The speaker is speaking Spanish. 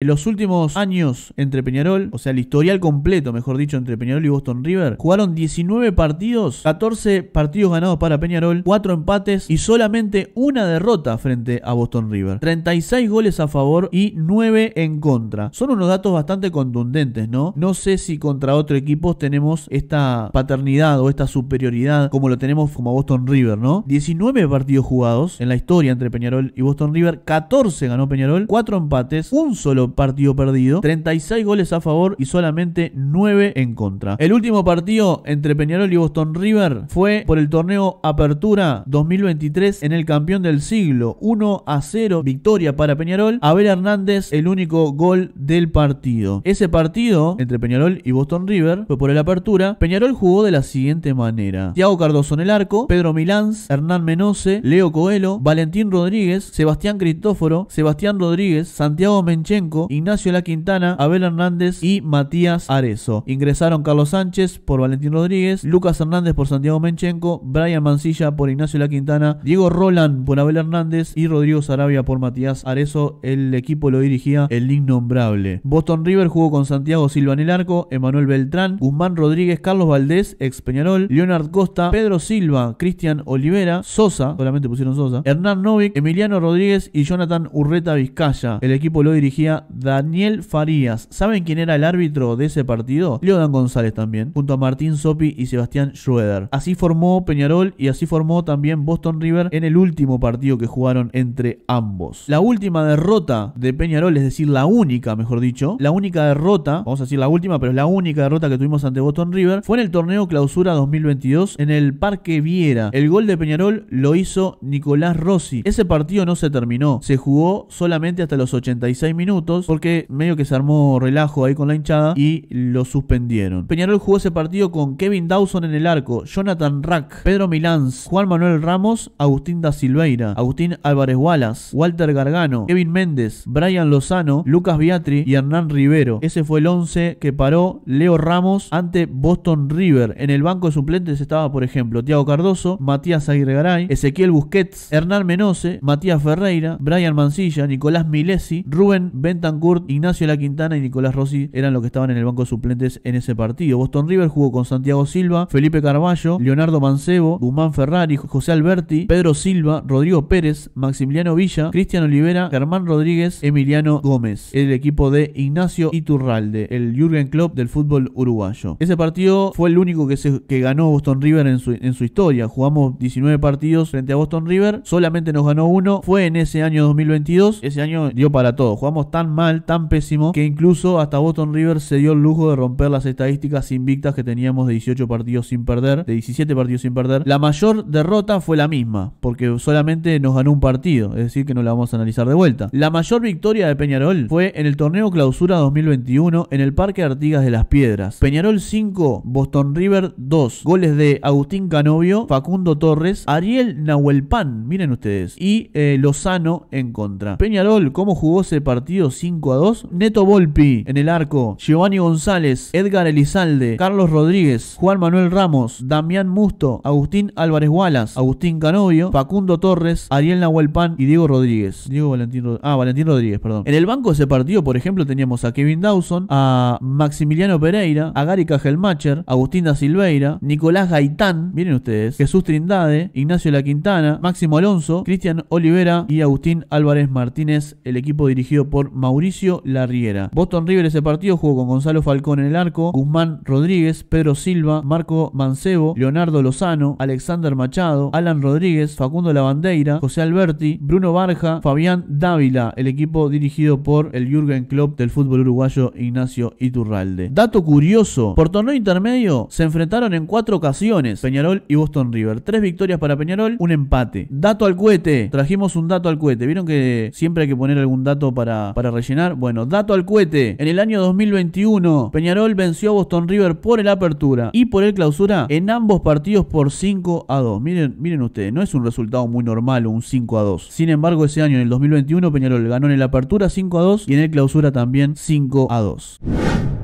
En Los últimos años entre Peñarol, o sea, el historial completo, mejor dicho, entre Peñarol y Boston River, jugaron 19 partidos, 14 partidos ganados para Peñarol, 4 empates y solamente una derrota frente a Boston River. 36 goles a favor y 9 en contra. Son unos datos bastante contundentes, ¿no? No sé si contra otro equipo tenemos esta paternidad o esta superioridad como lo tenemos como Boston River, ¿no? 19 partidos jugados en la historia entre Peñarol y Boston River, 14 ganó Peñarol, 4 empates, un solo partido perdido, 36 goles a favor y solamente 9 en contra. El último partido entre Peñarol y Boston River fue por el torneo Apertura 2023 en el campeón del siglo, 1 a 0, victoria para Peñarol. Abel Hernández, el único gol del partido. Ese partido entre Peñarol y Boston River fue por el Apertura. Peñarol jugó de la siguiente manera: Thiago Cardoso en el arco, Pedro Milán Hernán Menose, Leo Coelho, Valentín Rodríguez, Sebastián Cristóforo, Sebastián Rodríguez, Santiago Menchenko. Ignacio La Quintana, Abel Hernández y Matías Arezo. Ingresaron Carlos Sánchez por Valentín Rodríguez, Lucas Hernández por Santiago Menchenko, Brian Mancilla por Ignacio La Quintana, Diego Roland por Abel Hernández y Rodrigo Sarabia por Matías Arezo. El equipo lo dirigía el innombrable. Boston River jugó con Santiago Silva en el arco, Emanuel Beltrán, Guzmán Rodríguez, Carlos Valdés, ex Peñarol, Leonard Costa, Pedro Silva, Cristian Olivera, Sosa, solamente pusieron Sosa, Hernán Novik, Emiliano Rodríguez y Jonathan Urreta Vizcaya. El equipo lo dirigía Daniel Farías. ¿Saben quién era el árbitro de ese partido? Leodan González también, junto a Martín Sopi y Sebastián Schroeder. Así formó Peñarol y así formó también Boston River en el último partido que jugaron entre ambos. La última derrota de Peñarol, es decir, la única, mejor dicho, la única derrota, vamos a decir la última, pero es la única derrota que tuvimos ante Boston River, fue en el torneo clausura 2022 en el Parque Viera. El gol de Peñarol lo hizo Nicolás Rossi. Ese partido no se terminó, se jugó solamente hasta los 86 minutos porque medio que se armó relajo ahí con la hinchada y lo suspendieron. Peñarol jugó ese partido con Kevin Dawson en el arco, Jonathan Rack, Pedro Milanz, Juan Manuel Ramos, Agustín da Silveira, Agustín Álvarez Wallace, Walter Gargano, Kevin Méndez, Brian Lozano, Lucas Biatri y Hernán Rivero. Ese fue el 11 que paró Leo Ramos ante Boston River. En el banco de suplentes estaba, por ejemplo, Tiago Cardoso, Matías Aguirre Garay, Ezequiel Busquets, Hernán Menose, Matías Ferreira, Brian Mancilla, Nicolás Milesi, Rubén Venta Kurt, Ignacio La Quintana y Nicolás Rossi eran los que estaban en el banco de suplentes en ese partido. Boston River jugó con Santiago Silva, Felipe Carballo, Leonardo Mancebo, Guzmán Ferrari, José Alberti, Pedro Silva, Rodrigo Pérez, Maximiliano Villa, Cristian Olivera, Germán Rodríguez, Emiliano Gómez. El equipo de Ignacio Iturralde, el Jürgen Klopp del fútbol uruguayo. Ese partido fue el único que, se, ganó Boston River en su, en su historia. Jugamos 19 partidos frente a Boston River, solamente nos ganó uno. Fue en ese año 2022, ese año dio para todo. Jugamos tan mal tan pésimo, que incluso hasta Boston River se dio el lujo de romper las estadísticas invictas que teníamos de 18 partidos sin perder, de 17 partidos sin perder. La mayor derrota fue la misma, porque solamente nos ganó un partido, es decir, que no la vamos a analizar de vuelta. La mayor victoria de Peñarol fue en el torneo Clausura 2021 en el Parque Artigas de las Piedras. Peñarol 5, Boston River 2. Goles de Agustín Canovio, Facundo Torres, Ariel Nahuelpan, miren ustedes, y eh, Lozano en contra. Peñarol, ¿cómo jugó ese partido? 5 a 2. Neto Volpi en el arco. Giovanni González, Edgar Elizalde, Carlos Rodríguez, Juan Manuel Ramos, Damián Musto, Agustín Álvarez Wallace, Agustín Canovio, Facundo Torres, Ariel Pan y Diego Rodríguez. Diego Valentín Rodríguez. Ah, Valentín Rodríguez, perdón. En el banco de ese partido, por ejemplo, teníamos a Kevin Dawson, a Maximiliano Pereira, a Gary Cajelmacher, Agustín da Silveira, Nicolás Gaitán, miren ustedes, Jesús Trindade, Ignacio La Quintana, Máximo Alonso, Cristian Olivera y Agustín Álvarez Martínez, el equipo dirigido por Mauricio. Mauricio Larriera. Boston River ese partido jugó con Gonzalo Falcón en el arco, Guzmán Rodríguez, Pedro Silva, Marco Mancebo, Leonardo Lozano, Alexander Machado, Alan Rodríguez, Facundo Lavandeira, José Alberti, Bruno Barja, Fabián Dávila, el equipo dirigido por el Jürgen Klopp del fútbol uruguayo Ignacio Iturralde. Dato curioso, por torneo intermedio se enfrentaron en cuatro ocasiones Peñarol y Boston River. Tres victorias para Peñarol, un empate. Dato al cohete, trajimos un dato al cohete. Vieron que siempre hay que poner algún dato para, para rellenar. Bueno, dato al cohete. En el año 2021, Peñarol venció a Boston River por el apertura y por el clausura en ambos partidos por 5 a 2. Miren, miren ustedes, no es un resultado muy normal un 5 a 2. Sin embargo, ese año, en el 2021, Peñarol ganó en el apertura 5 a 2 y en el clausura también 5 a 2.